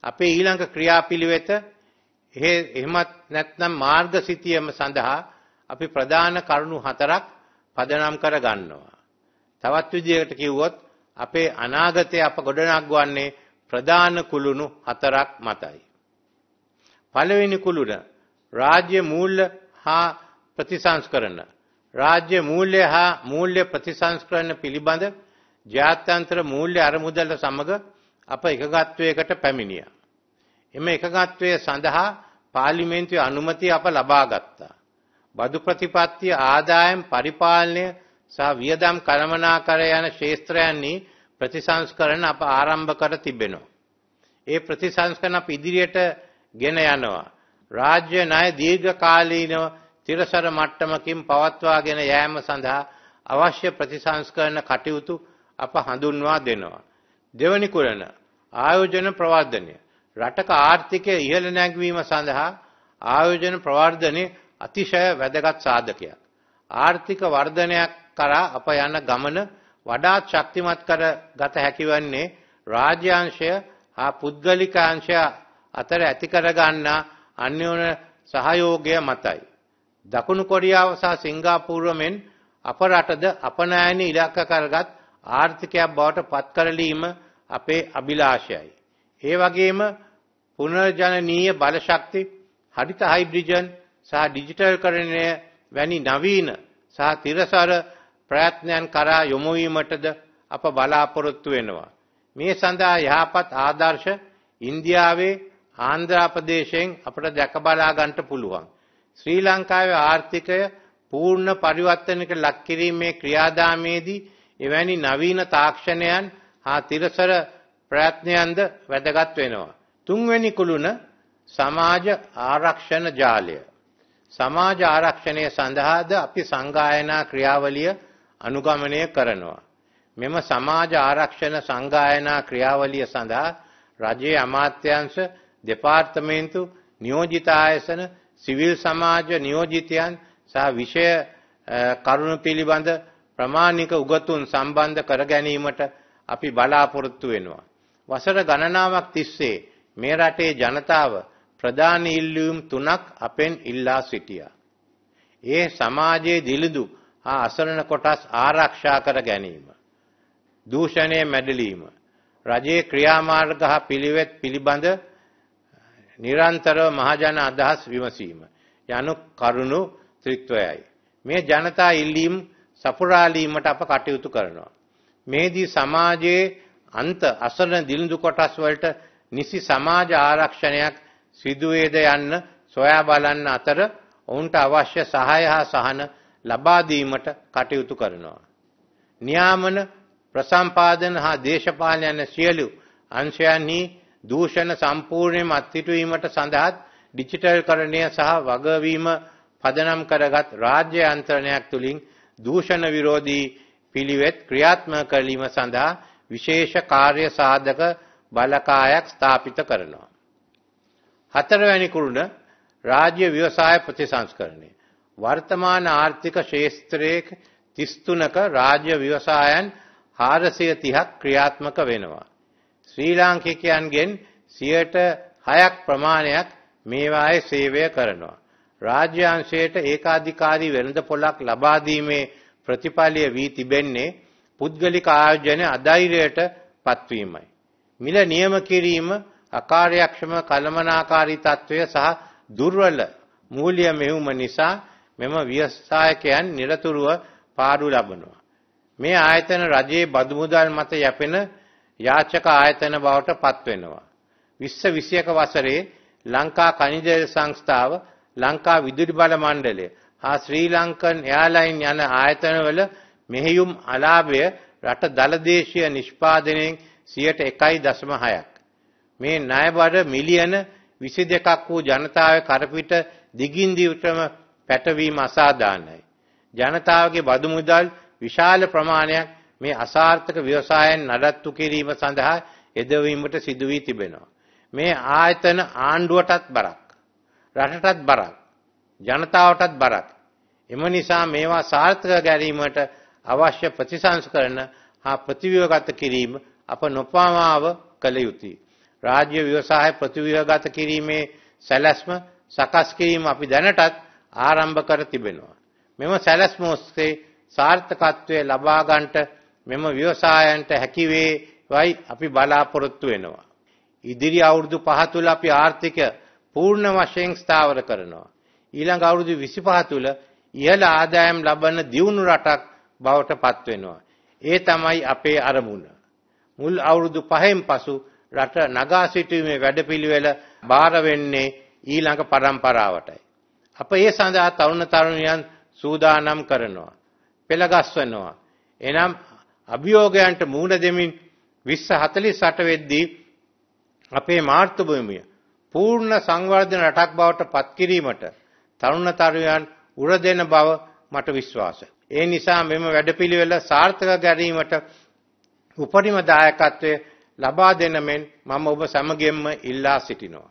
අපේ ඊළඟ ක්‍රියාපිළිවෙත එහෙමත් නැත්නම් මාර්ගසිතියම සඳහා අපි ප්‍රධාන කරුණු හතරක් පදනම් කර ගන්නවා. තවත් විදිහකට කිව්වොත් අපේ අනාගතය අප ගොඩනගවන්නේ ප්‍රධාන කුළුණු හතරක් මතයි. පළවෙනි කුළුණ රාජ්‍ය මූල්‍ය හා ප්‍රතිසංස්කරණ රාජ්‍ය මූල්‍ය හා මූල්‍ය ප්‍රතිසංස්කරණ පිළිබඳ ජාත්‍යන්තර මූල්‍ය අරමුදල සමග අප එකගත්වයකට පැමිණිය. එම එකගත්වය සඳහා පාර්ලිමේන්තුවේ අනුමැතිය අප ලබා ගත්තා. බදු ප්‍රතිපත්තිය ආදායම් පරිපාලනය සහ වියදම් කළමනාකර යන ක්ෂේත්‍රයන්හි ප්‍රතිසංස්කරණ අප ආරම්භ කර තිබෙනවා. ඒ ප්‍රතිසංස්කරණ අප ඉදිරියට ගෙන යනවා. රාජ්‍ය ණය දීර්ඝකාලීනව තිරසර මට්ටමකින් පවත්වාගෙන යෑම සඳහා අවශ්‍ය ප්‍රතිසංස්කරණ කටයුතු අප හඳුන්වා දෙනවා. දෙවනි කුලන ආයෝජන ප්‍රවර්ධනය රටක ආර්ථිකය ඉහළ නැංවීම සඳහා ආයෝජන ප්‍රවර්ධනය අතිශය වැදගත් සාධකයක් ආර්ථික වර්ධනයක් කරා අප යන ගමන වඩාත් ශක්තිමත් කර ගත හැකිවන්නේ රාජ්‍යාංශය හා පුද්ගලිකාංශය අතර ඇති කරගන්නා අන්‍යෝන සහයෝගය මතයි. දකුණු කොරියාව සහ සිංගාපූර්ව මෙන් අප රටද අපනෑන ඉලක්ක කරගත් ආර්ථිකයක් බවට පත් කරලීම අපේ අභිලාෂයයි. ඒ වගේම පුනර්ජනනීය බලශක්ති, හරිත හයිබ්‍රිජන් සහ ඩිජිටල්කරණය වැනි නවීන සහ තිරසර ප්‍රයත්නයන් කරා යොමු වීමටද අප බලාපොරොත්තු වෙනවා. මේ සඳහා යහපත් ආදර්ශ ඉන්දියාවේ ආන්ධ්‍ර ප්‍රදේශයෙන් අපට දැක බලා ගන්නට පුළුවන්. ශ්‍රී ලංකාවේ ආර්ථිකය පූර්ණ පරිවර්තනයකට ලක් කිරීමේ ක්‍රියාදාමයේදී එවැනි නවීන තාක්ෂණයන් හා තිරසර ප්‍රයත්නයන්ද වැදගත් වෙනවා. තුන්වැනි කුළුණ සමාජ ආරක්ෂණ ජාලය. සමාජ ආරක්ෂණය සඳහාද අපි සංගායනා ක්‍රියාවලිය අනුගමනය කරනවා. මෙම සමාජ ආරක්ෂණ සංගායනා ක්‍රියාවලිය සඳහා රජයේ අමාත්‍යංශ දෙපාර්තමේන්තු නියෝජිත ආයතන සිවිල් සමාජ නියෝජිතයන් සහ විෂය කරුණු පිළිබඳ ප්‍රමාණික උගතුන් සම්බන්ධ කර ගැනීමට අපි බලාපොරොත්තු වෙනවා. වසර ගණනාවක් තිස්සේ මේ රටේ ජනතාව ප්‍රධාන ඉල්ලීම් තුනක් අපෙන් ඉල්ලා සිටියා. ඒ සමාජයේ දිලිදු හා අසරණ කොටස් ආරක්ෂා කර ගැනීම. දූෂණය මැඩලීම. රජයේ ක්‍රියාමාර්ග හා පිළිවෙත් පිළිබඳ නිරන්තරව මහජන අදහස් විමසීම යනු කරුණු ත්‍රිත්වයයි. මේ ජනතා ඉල්ලීම් සපුරාලීමට අප කටයුතු කරනවා. මේදී සමාජයේ අන්ත අසරණ දිලිඳු කොටස් වලට නිසි සමාජ ආරක්ෂණයක් සිදු වේද යන්න සොයා බලන්න අතර ඔවුන්ට අවශ්‍ය සහාය හා සහන ලබා දීමට කටයුතු කරනවා. නියාමන ප්‍රසම්පාදන හා දේශපාලන යන සියලු අංශයන්හි දූෂණ සම්පූර්ණයෙන්ම අත්හිටුවීමට සඳහාත් ඩිජිටල්කරණය සහ වගවීම පදනම් කරගත් රාජ්‍ය යන්ත්‍රණයක් තුලින් දූෂණ විරෝධී පිළිවෙත් ක්‍රියාත්මක කිරීම සඳහා විශේෂ කාර්ය සාධක බලකායක් ස්ථාපිත කරනවා. හතරවැනි කුරුණ රාජ්‍ය ව්‍යවසාය ප්‍රතිසංස්කරණය. වර්තමාන ආර්ථික ශේස්ත්‍රයේ 33ක රාජ්‍ය ව්‍යවසායන් 430ක් ක්‍රියාත්මක වෙනවා. ශ්‍රී ලාංකිකයන්ගෙන් 6% ප්‍රමාණයක් මේවායේ සේවය කරනවා. රාජ්‍ය අංශයට ඒකාධිකාරී වෙළඳපොළක් ලබා දීමේ ප්‍රතිඵලය වී තිබෙන්නේ පුද්ගලික ආයෝජන අධෛර්යයට පත්වීමයි. මිල නියම කිරීම අකාර්යක්ෂම කළමනාකාරී තත්ත්වය සහ දුර්වල මූල්‍ය මෙහුම නිසා මෙම ව්‍යවසායකයන් নিরතුරුව පාඩු ලබනවා. මේ ආයතන රජයේ බදු මුදල් මත යැපෙන යාචක ආයතන බවට පත්වෙනවා. 2021 වසරේ ලංකා ඛනිජ සංස්ථාව, ලංකා විදුලි බල මණ්ඩලය, හා ශ්‍රී ලංකන් එයාලයින් යන ආයතනවල මෙහෙයුම් අලාභය රට දලදේශීය නිෂ්පාදනයෙන් 101.6ක්. මේ ණයබඩ මිලියන 22ක් වූ ජනතාවේ කරපිට දිගින් දිගටම පැටවීම අසාධාරණයි. ජනතාවගේ බදු මුදල් විශාල ප්‍රමාණයක් මේ අසාර්ථක ව්‍යවසායන් නඩත්තු කිරීම සඳහා එදවීමට සිදු වී තිබෙනවා. මේ ආයතන ආණ්ඩුවටත් බරක්. රටටත් බරක්. ජනතාවටත් බරක්. එම නිසා මේවා සාර්ථක ගැරීමට අවශ්‍ය ප්‍රතිසංස්කරණ හා ප්‍රතිව්‍යවගත කිරීම අප නොපමාව කළ යුතුය. රාජ්‍ය ව්‍යවසාය ප්‍රතිව්‍යවගත කිරීමේ සැලැස්ම සකස් කිරීම අපි දැනටත් ආරම්භ කර තිබෙනවා. මෙම සැලැස්ම ඔස්සේ සාර්ථකත්වය ලබා ගන්නට මෙම ව්‍යවසායන්ට හැකි වේවයි අපි බලාපොරොත්තු වෙනවා. ඉදිරි අවුරුදු පහ තුළ අපි ආර්ථික පූර්ණ වශයෙන් ස්ථාවර කරනවා. ඊළඟ අවුරුදු 25 තුල ඉහළ ආදායම් ලබන දියුණු රටක් බවට පත් වෙනවා. ඒ තමයි අපේ අරමුණ. මුල් අවුරුදු 5න් පසු රට නගා සිටීමේ වැඩපිළිවෙල බාර වෙන්නේ ඊළඟ පරම්පරාවටයි. අප ඒ සඳහා තරුණ තරුණියන් සූදානම් කරනවා. පෙළගස්වනවා. එනම් අභියෝගයන්ට මුහුණ දෙමින් 2048 වෙද්දී අපේ මාතෘභූමිය පූර්ණ සංවර්ධන රටක් බවට පත් කිරීමට තරුණ තරුවයන් උරදෙන බව මට විශ්වාසයි. ඒ නිසා මෙම වැඩපිළිවෙල සාර්ථක ගැනීමට උපරිම දායකත්වය ලබා දෙන මෙන් මම ඔබ සමගෙන්ම ඉල්ලා සිටිනවා.